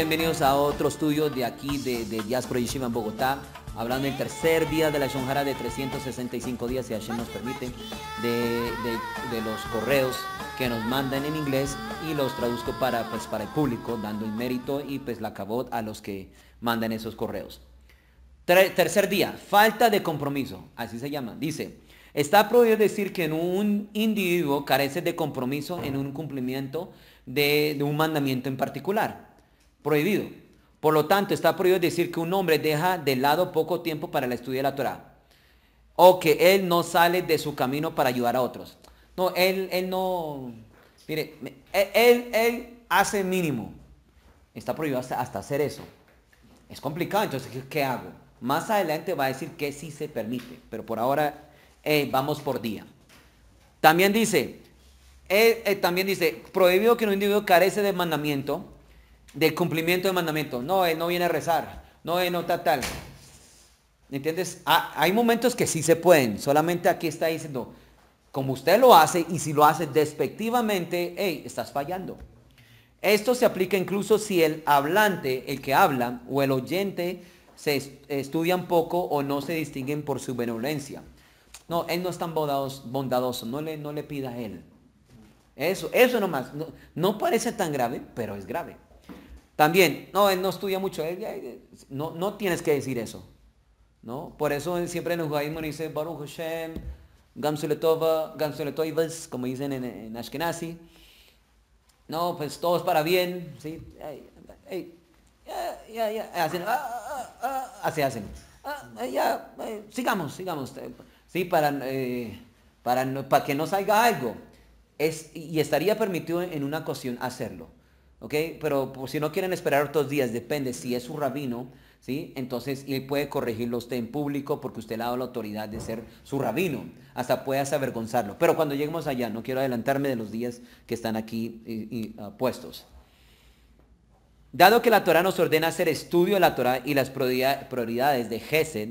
Bienvenidos a otro estudio de aquí de, de Diáspora en Bogotá, hablando el tercer día de la Shonjara de 365 días, si así nos permite, de, los correos que nos mandan en inglés y los traduzco para, pues, para el público, dando el mérito y pues la cabot a los que mandan esos correos. tercer día, falta de compromiso, así se llama. Dice, Está prohibido decir que un individuo carece de compromiso en un cumplimiento de, un mandamiento en particular. Prohibido. Por lo tanto, está prohibido decir que un hombre deja de lado poco tiempo para el estudio de la Torah. O que él no sale de su camino para ayudar a otros. No, él, él no... Mire, e, él, él hace mínimo. Está prohibido hasta, hacer eso. Es complicado, entonces, ¿qué hago? Más adelante va a decir que sí se permite, pero por ahora eh, vamos por día. También dice, eh, eh, también dice, prohibido que un individuo carece de mandamiento del cumplimiento de mandamiento. No, él eh, no viene a rezar. No, él eh, no tal, tal. ¿Entiendes? Ah, hay momentos que sí se pueden. Solamente aquí está diciendo, como usted lo hace y si lo hace despectivamente, hey, estás fallando. Esto se aplica incluso si el hablante, el que habla, o el oyente se estudian poco o no se distinguen por su benevolencia. No, él no es tan bondadoso, no, le, no le pida a él. Eso, eso nomás. no parece tan grave, pero es grave. También, no, él no estudia mucho. no, tienes que decir eso. ¿no? Por eso siempre en el judaísmo dice Baruch Hashem, Gamsuletova, Gamsuletoivas, como dicen en, Ashkenazi. No, pues todos para bien. ¿sí? ya, ya, hacen, ah, ah, ah, así hacen. ya, eh, sigamos, sigamos. Eh, sí, para, eh, para, para que no salga algo. Es, y estaría permitido en una ocasión hacerlo. Pero pues, si no quieren esperar otros días, depende, si es su rabino, ¿sí? Entonces, él puede corregirlo usted en público porque usted le ha dado la autoridad de ser su rabino, hasta puedas avergonzarlo. Pero cuando lleguemos allá, no quiero adelantarme de los días que están aquí ah, puestos. Dado que la Torah nos ordena hacer estudio de la Torah y las prioridades de Gesed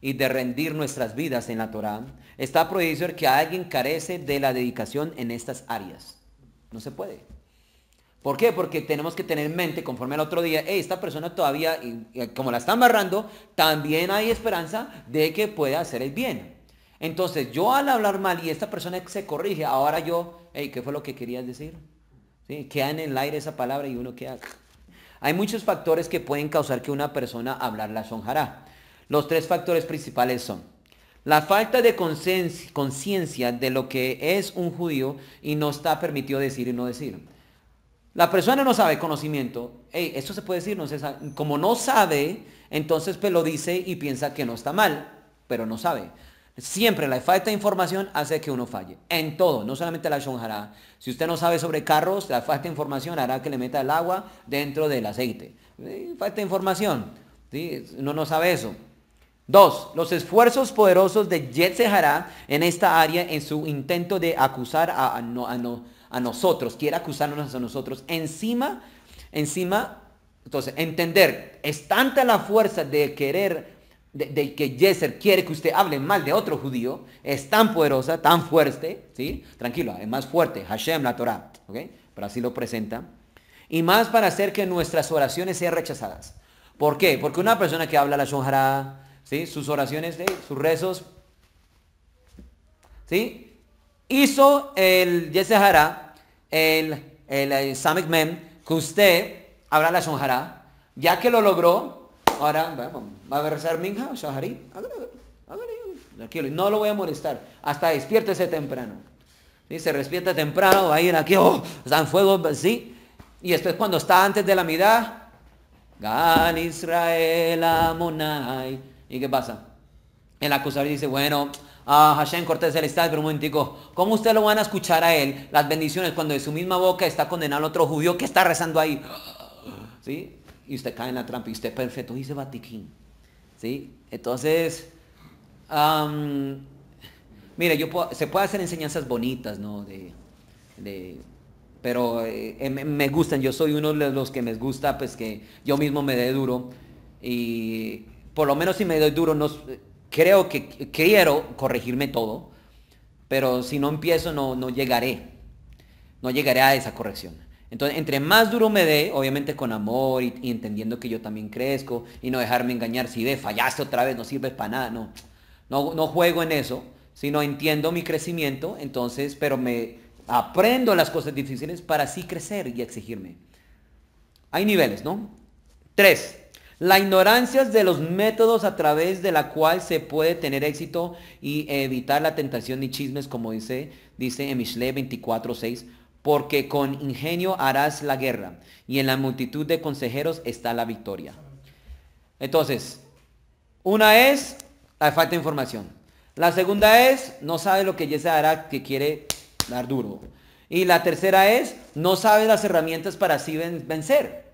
y de rendir nuestras vidas en la Torah, está prohibido que alguien carece de la dedicación en estas áreas. No se puede. ¿Por qué? Porque tenemos que tener en mente, conforme al otro día, esta persona todavía, como la está amarrando, también hay esperanza de que pueda hacer el bien. Entonces, yo al hablar mal y esta persona se corrige, ahora yo, ¿qué fue lo que querías decir? Queda en el aire esa palabra y uno queda. Hay muchos factores que pueden causar que una persona hablar la sonjará. Los tres factores principales son la falta de conciencia de lo que es un judío y no está permitido decir y no decir la persona no sabe conocimiento. Eso esto se puede decir, no Como no sabe, entonces pues, lo dice y piensa que no está mal, pero no sabe. Siempre la falta de información hace que uno falle. En todo, no solamente la shonjara. Si usted no sabe sobre carros, la falta de información hará que le meta el agua dentro del aceite. Falta de información. ¿Sí? Uno no sabe eso. Dos, los esfuerzos poderosos de Yetzehara en esta área en su intento de acusar a, a, no, a no a nosotros, quiere acusarnos a nosotros, encima, encima, entonces, entender, es tanta la fuerza de querer, de, que Yeser quiere que usted hable mal de otro judío, es tan poderosa, tan fuerte, ¿sí? Tranquilo, es más fuerte, Hashem, la Torah, ¿ok? Pero así lo presenta. Y más para hacer que nuestras oraciones sean rechazadas. ¿Por qué? Porque una persona que habla la Shonhara, ¿sí? Sus oraciones, sus rezos, ¿sí? hizo el Yesehara, el, el, el que usted habrá la Hará, ya que lo logró, ahora vamos, va a rezar Minja, Shahari, tranquilo, no lo voy a molestar, hasta despiértese temprano. y Se despierta temprano, va a ir aquí, oh, en fuego, sí. Y después cuando está antes de la mitad, Gan Israel Amonai. ¿Y qué pasa? El acusador dice, bueno, ah, Hashem Cortés estado pero un momentico, ¿cómo usted lo van a escuchar a él las bendiciones cuando de su misma boca está a otro judío que está rezando ahí? ¿Sí? Y usted cae en la trampa y usted perfecto, dice Vatiquín. ¿Sí? Entonces, mire, yo se puede hacer enseñanzas bonitas, ¿no? De, pero eh, em, me, gustan, yo soy uno de los que me gusta, pues que yo mismo me dé duro. Y por lo menos si me doy duro, no creo que quiero corregirme todo, pero si no empiezo no, llegaré, no llegaré a esa corrección. Entonces, entre más duro me dé, obviamente con amor y, entendiendo que yo también crezco y no dejarme engañar, si ve, fallaste otra vez, no sirves para nada, no, no, no juego en eso, sino entiendo mi crecimiento, entonces, pero me aprendo las cosas difíciles para así crecer y exigirme. Hay niveles, ¿no? Tres, la ignorancia de los métodos a través de la cual se puede tener éxito y evitar la tentación y chismes, como dice, dice 24.6, porque con ingenio harás la guerra y en la multitud de consejeros está la victoria. Entonces, una es la falta de información. La segunda es no sabe lo que se hará que quiere dar duro. Y la tercera es no sabe las herramientas para así vencer.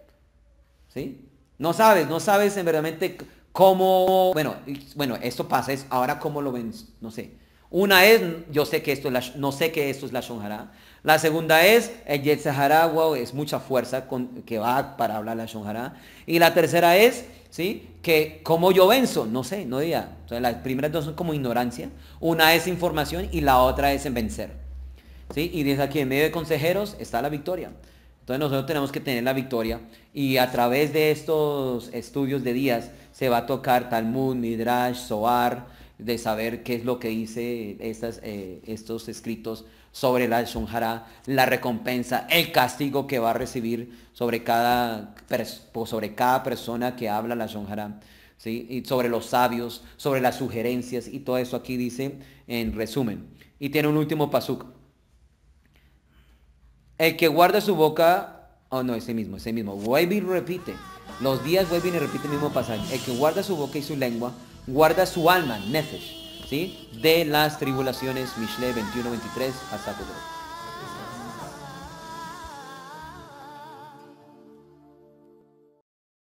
¿Sí? No sabes, no sabes en verdaderamente cómo, bueno, bueno, esto pasa, es ahora cómo lo ven, no sé. Una es, yo sé que esto es la, no sé que esto es la Shonjara. La segunda es, el Yetzahara, wow, es mucha fuerza que va para hablar la Shonjara. Y la tercera es, ¿sí? Que cómo yo venzo, no sé, no diga. Entonces las primeras dos son como ignorancia. Una es información y la otra es en vencer. ¿Sí? Y desde aquí, en medio de consejeros está la victoria. Entonces nosotros tenemos que tener la victoria y a través de estos estudios de días se va a tocar Talmud, Midrash, Soar, de saber qué es lo que dice estas, eh, estos escritos sobre la Shunjara, la recompensa, el castigo que va a recibir sobre cada, pues, sobre cada persona que habla la Shunjara, ¿sí? y sobre los sabios, sobre las sugerencias, y todo eso aquí dice en resumen. Y tiene un último pasuk. El que guarda su boca, oh no, ese mismo, ese mismo, vuelve repite. Los días vuelven y repite el mismo pasaje. El que guarda su boca y su lengua, guarda su alma, nefesh, ¿sí? De las tribulaciones, Mishle 21-23 hasta 22.